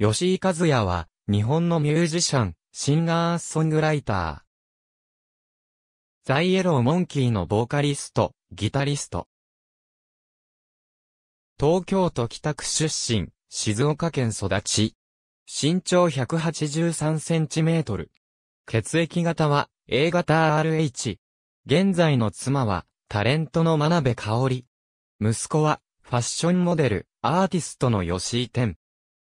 吉井和也は、日本のミュージシャン、シンガーソングライター。ザイエローモンキーのボーカリスト、ギタリスト。東京都北区出身、静岡県育ち。身長183センチメートル。血液型は A 型 RH。現在の妻はタレントの真鍋香織。息子はファッションモデル、アーティストの吉井天。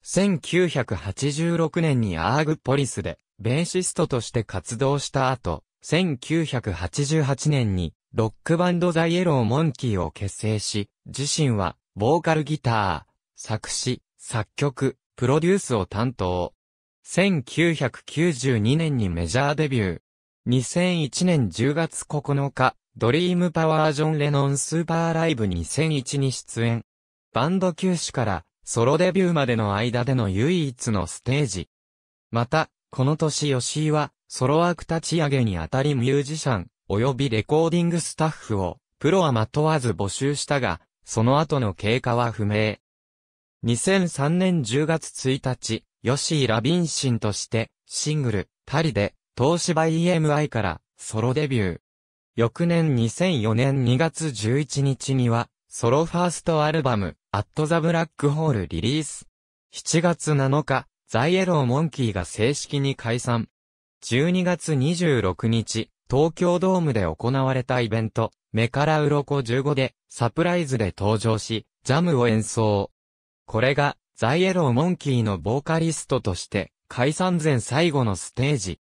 1986年にアーグポリスで、ベーシストとして活動した後、1988年に、ロックバンドザイエローモンキーを結成し、自身は、ボーカルギター、作詞、作曲、プロデュースを担当。1992年にメジャーデビュー。2001年10月9日、ドリームパワージョン・レノンスーパーライブ2001に出演。バンド休止からソロデビューまでの間での唯一のステージ。また、この年吉井は、ソロアーク立ち上げにあたりミュージシャン、及びレコーディングスタッフを、プロはまとわず募集したが、その後の経過は不明。2003年10月1日、吉井ラビンシンとして、シングル、タリで、東芝 EMI から、ソロデビュー。翌年2004年2月11日には、ソロファーストアルバム、アットザブラックホールリリース。7月7日、ザイエローモンキーが正式に解散。12月26日、東京ドームで行われたイベント、目から鱗15で、サプライズで登場し、ジャムを演奏。これが、ザイエローモンキーのボーカリストとして、解散前最後のステージ。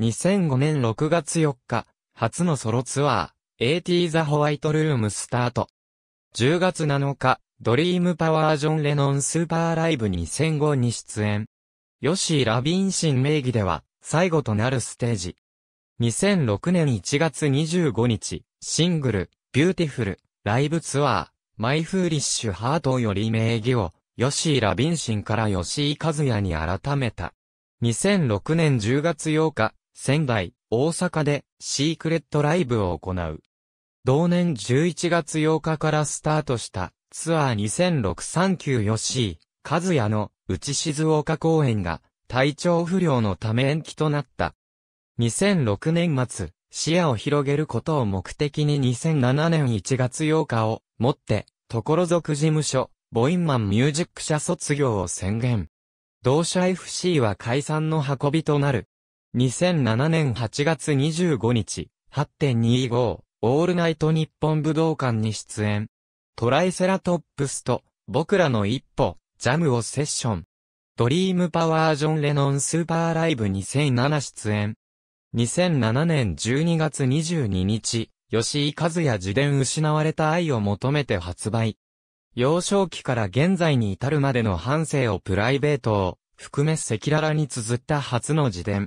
2005年6月4日、初のソロツアー、AT ザホワイトルームスタート。10月7日、ドリームパワージョン・レノンスーパーライブ2005に出演。ヨシー・ラビンシン名義では、最後となるステージ。2006年1月25日、シングル、ビューティフル、ライブツアー、マイフーリッシュハートより名義を、ヨシー・ラビンシンからヨシー・カズヤに改めた。2006年10月8日、仙台、大阪で、シークレットライブを行う。同年11月8日からスタートしたツアー2006-39ー・カ和也の内静岡公演が体調不良のため延期となった。2006年末、視野を広げることを目的に2007年1月8日をもって、所属事務所、ボインマンミュージック社卒業を宣言。同社 FC は解散の運びとなる。2007年8月25日、8.25、オールナイト日本武道館に出演。トライセラトップスと、僕らの一歩、ジャムをセッション。ドリームパワージョン・レノンスーパーライブ2007出演。2007年12月22日、吉井和也自伝失われた愛を求めて発売。幼少期から現在に至るまでの半生をプライベートを含め赤裸々に綴った初の自伝。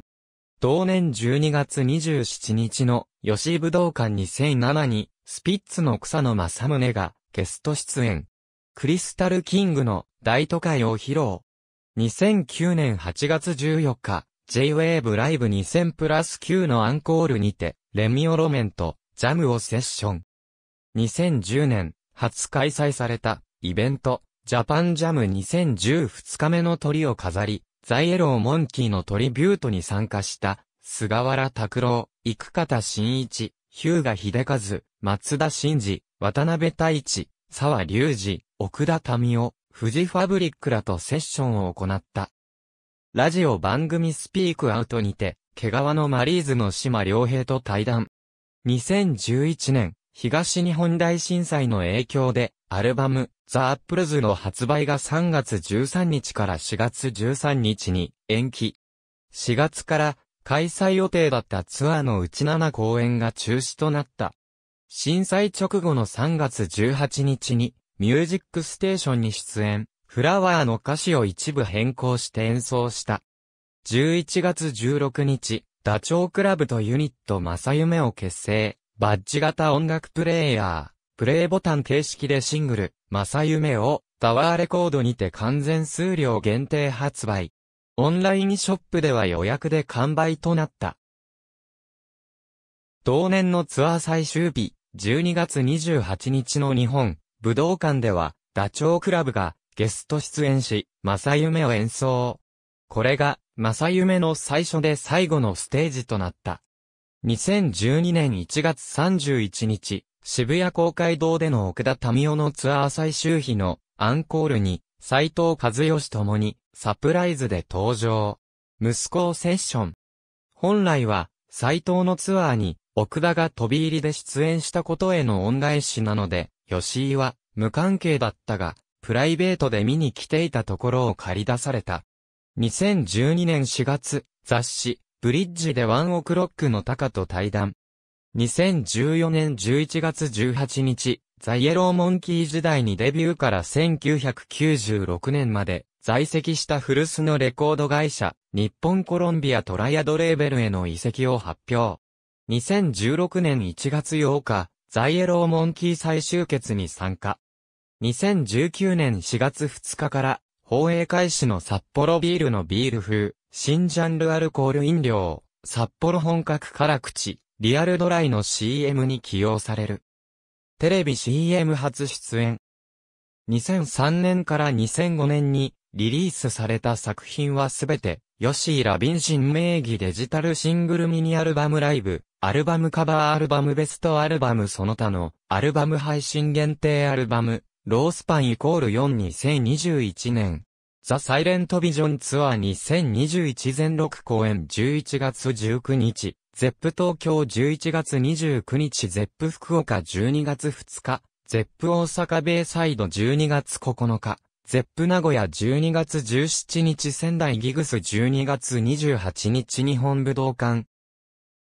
同年12月27日の吉武道館2007にスピッツの草野正宗がゲスト出演。クリスタルキングの大都会を披露。2009年8月14日、J-Wave Live 2000プラス9のアンコールにて、レミオロメント、ジャムをセッション。2010年、初開催されたイベント、ジャパンジャム2010 2日目の鳥を飾り、ザイエローモンキーのトリビュートに参加した、菅原拓郎、生方真一、日向秀和、松田真二、渡辺太一、沢隆二、奥田民夫、富士ファブリックらとセッションを行った。ラジオ番組スピークアウトにて、毛皮のマリーズの島良平と対談。2011年、東日本大震災の影響で、アルバム、ザ・アップルズの発売が3月13日から4月13日に延期。4月から開催予定だったツアーのうち7公演が中止となった。震災直後の3月18日にミュージックステーションに出演、フラワーの歌詞を一部変更して演奏した。11月16日、ダチョウクラブとユニット正夢を結成、バッジ型音楽プレイヤー、プレイボタン形式でシングル、正夢を、タワーレコードにて完全数量限定発売。オンラインショップでは予約で完売となった。同年のツアー最終日、12月28日の日本、武道館では、ダチョウ倶楽部がゲスト出演し、正夢を演奏。これが、正夢の最初で最後のステージとなった。2012年1月31日、渋谷公会堂での奥田民夫のツアー最終日のアンコールに、斎藤和義ともにサプライズで登場。息子をセッション。本来は、斎藤のツアーに、奥田が飛び入りで出演したことへの恩返しなので、吉井は無関係だったが、プライベートで見に来ていたところを借り出された。2012年4月、雑誌、ブリッジでワンオクロックのタカと対談。2014年11月18日、ザイエローモンキー時代にデビューから1996年まで在籍した古巣のレコード会社、日本コロンビアトライアドレーベルへの移籍を発表。2016年1月8日、ザイエローモンキー最終決に参加。2019年4月2日から、放映開始の札幌ビールのビール風、新ジャンルアルコール飲料、札幌本格辛口、リアルドライの CM に起用される。テレビ CM 初出演。2003年から2005年にリリースされた作品はすべて、ヨシー・ラビンシン名義デジタルシングルミニアルバムライブ、アルバムカバーアルバムベストアルバムその他の、アルバム配信限定アルバム、ロースパンイコール4 2021年、ザ・サイレントビジョンツアー2021全6公演11月19日、ゼップ東京11月29日、ゼップ福岡12月2日、ゼップ大阪ベイサイド12月9日、ゼップ名古屋12月17日、仙台ギグス12月28日日本武道館、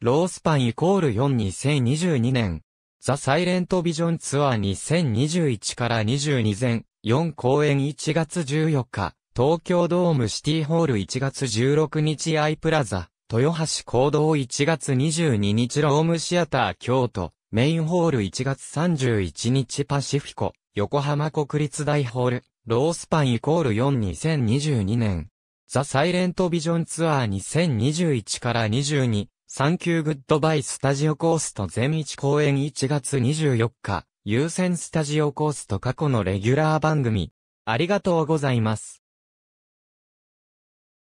ロースパンイコール4 2022年、ザ・サイレントビジョンツアー2021から22前、4公演1月14日、東京ドームシティホール1月16日アイプラザ、豊橋行動1月22日ロームシアター京都、メインホール1月31日パシフィコ、横浜国立大ホール、ロースパンイコール42022年。ザ・サイレントビジョンツアー2021から22、サンキューグッドバイスタジオコースト全1公演1月24日、優先スタジオコースト過去のレギュラー番組。ありがとうございます。